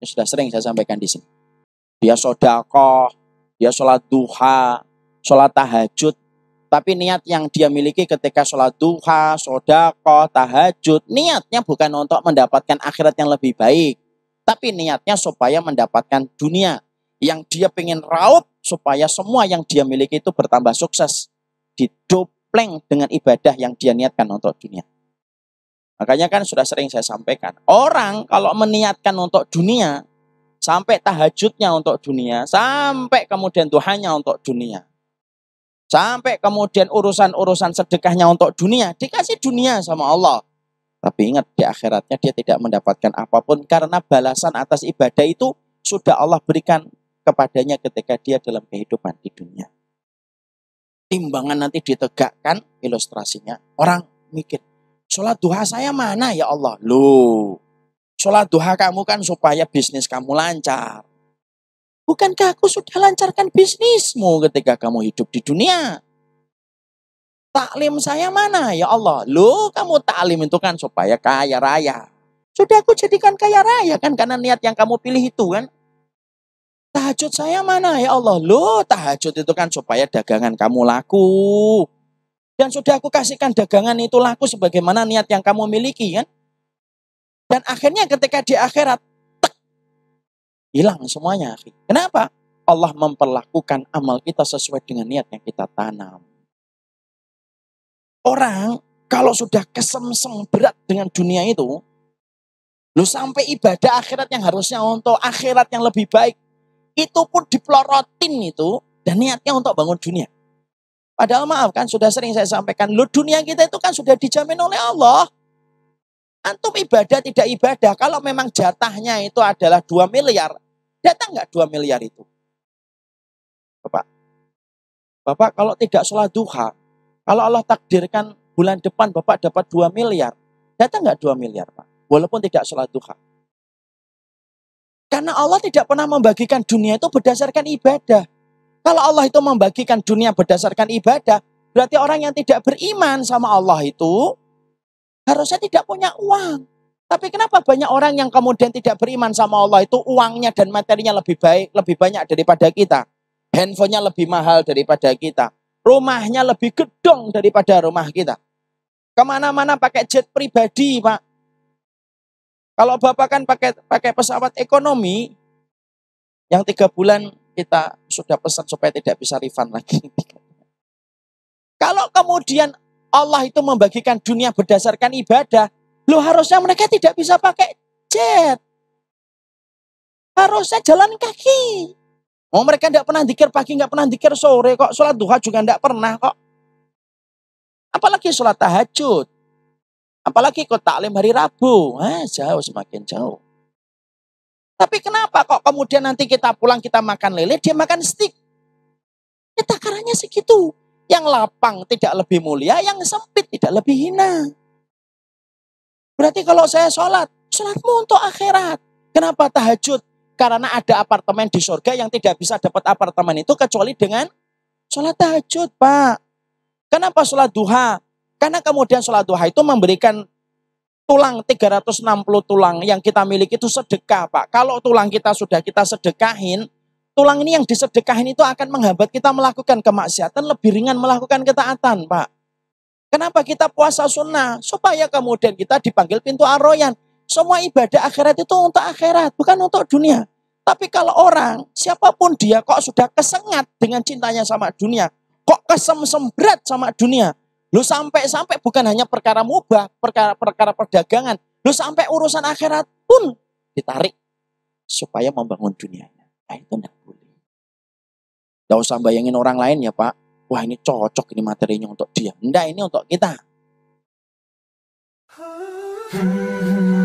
Ini sudah sering saya sampaikan di sini. Dia sodakoh, dia sholat duha, sholat tahajud. Tapi niat yang dia miliki ketika sholat duha, sodakoh, tahajud, niatnya bukan untuk mendapatkan akhirat yang lebih baik. Tapi niatnya supaya mendapatkan dunia. Yang dia pengen raup supaya semua yang dia miliki itu bertambah sukses. Didopleng dengan ibadah yang dia niatkan untuk dunia. Makanya kan sudah sering saya sampaikan. Orang kalau meniatkan untuk dunia, sampai tahajudnya untuk dunia, sampai kemudian Tuhannya untuk dunia. Sampai kemudian urusan-urusan sedekahnya untuk dunia, dikasih dunia sama Allah. Tapi ingat di akhiratnya dia tidak mendapatkan apapun karena balasan atas ibadah itu sudah Allah berikan kepadanya ketika dia dalam kehidupan di dunia. Timbangan nanti ditegakkan ilustrasinya. Orang mikir, Sholat duha saya mana ya Allah? lu, sholat duha kamu kan supaya bisnis kamu lancar. Bukankah aku sudah lancarkan bisnismu ketika kamu hidup di dunia? Taklim saya mana ya Allah? lu, kamu taklim itu kan supaya kaya raya. Sudah aku jadikan kaya raya kan karena niat yang kamu pilih itu kan. Tahajud saya mana ya Allah? lu, tahajud itu kan supaya dagangan kamu laku. Dan sudah aku kasihkan dagangan itu laku sebagaimana niat yang kamu miliki kan. Dan akhirnya ketika di akhirat, tek, hilang semuanya. Kenapa? Allah memperlakukan amal kita sesuai dengan niat yang kita tanam. Orang kalau sudah kesemsem berat dengan dunia itu, lu sampai ibadah akhirat yang harusnya untuk akhirat yang lebih baik, itu pun dipelorotin itu, dan niatnya untuk bangun dunia. Padahal maaf kan sudah sering saya sampaikan, lo dunia kita itu kan sudah dijamin oleh Allah. Antum ibadah tidak ibadah, kalau memang jatahnya itu adalah 2 miliar, datang nggak 2 miliar itu? Bapak, Bapak kalau tidak sholat duha, kalau Allah takdirkan bulan depan Bapak dapat 2 miliar, datang nggak 2 miliar Pak? Walaupun tidak sholat duha. Karena Allah tidak pernah membagikan dunia itu berdasarkan ibadah. Kalau Allah itu membagikan dunia berdasarkan ibadah, berarti orang yang tidak beriman sama Allah itu harusnya tidak punya uang. Tapi kenapa banyak orang yang kemudian tidak beriman sama Allah itu uangnya dan materinya lebih baik, lebih banyak daripada kita. Handphonenya lebih mahal daripada kita. Rumahnya lebih gedong daripada rumah kita. Kemana-mana pakai jet pribadi, Pak. Kalau Bapak kan pakai pakai pesawat ekonomi yang tiga bulan kita sudah pesan supaya tidak bisa refund lagi. Kalau kemudian Allah itu membagikan dunia berdasarkan ibadah, lo harusnya mereka tidak bisa pakai jet. Harusnya jalan kaki. Oh mereka tidak pernah dikir pagi, tidak pernah dikir sore kok. Sholat duha juga tidak pernah kok. Apalagi sholat tahajud. Apalagi kok taklim hari Rabu. Ah, jauh semakin jauh. Tapi kenapa kok kemudian nanti kita pulang kita makan lele, dia makan stik. Ya takarannya segitu. Yang lapang tidak lebih mulia, yang sempit tidak lebih hina. Berarti kalau saya sholat, sholatmu untuk akhirat. Kenapa tahajud? Karena ada apartemen di surga yang tidak bisa dapat apartemen itu kecuali dengan sholat tahajud, Pak. Kenapa sholat duha? Karena kemudian sholat duha itu memberikan tulang 360 tulang yang kita miliki itu sedekah, Pak. Kalau tulang kita sudah kita sedekahin, tulang ini yang disedekahin itu akan menghambat kita melakukan kemaksiatan, lebih ringan melakukan ketaatan, Pak. Kenapa kita puasa sunnah? Supaya kemudian kita dipanggil pintu aroyan. Semua ibadah akhirat itu untuk akhirat, bukan untuk dunia. Tapi kalau orang, siapapun dia, kok sudah kesengat dengan cintanya sama dunia, kok kesem-sembrat sama dunia, Lu sampai-sampai bukan hanya perkara mubah, perkara-perkara perdagangan. Lu sampai urusan akhirat pun ditarik supaya membangun dunianya. Nah itu enggak boleh. Enggak usah bayangin orang lain ya Pak. Wah ini cocok ini materinya untuk dia. Enggak ini untuk kita. Hmm.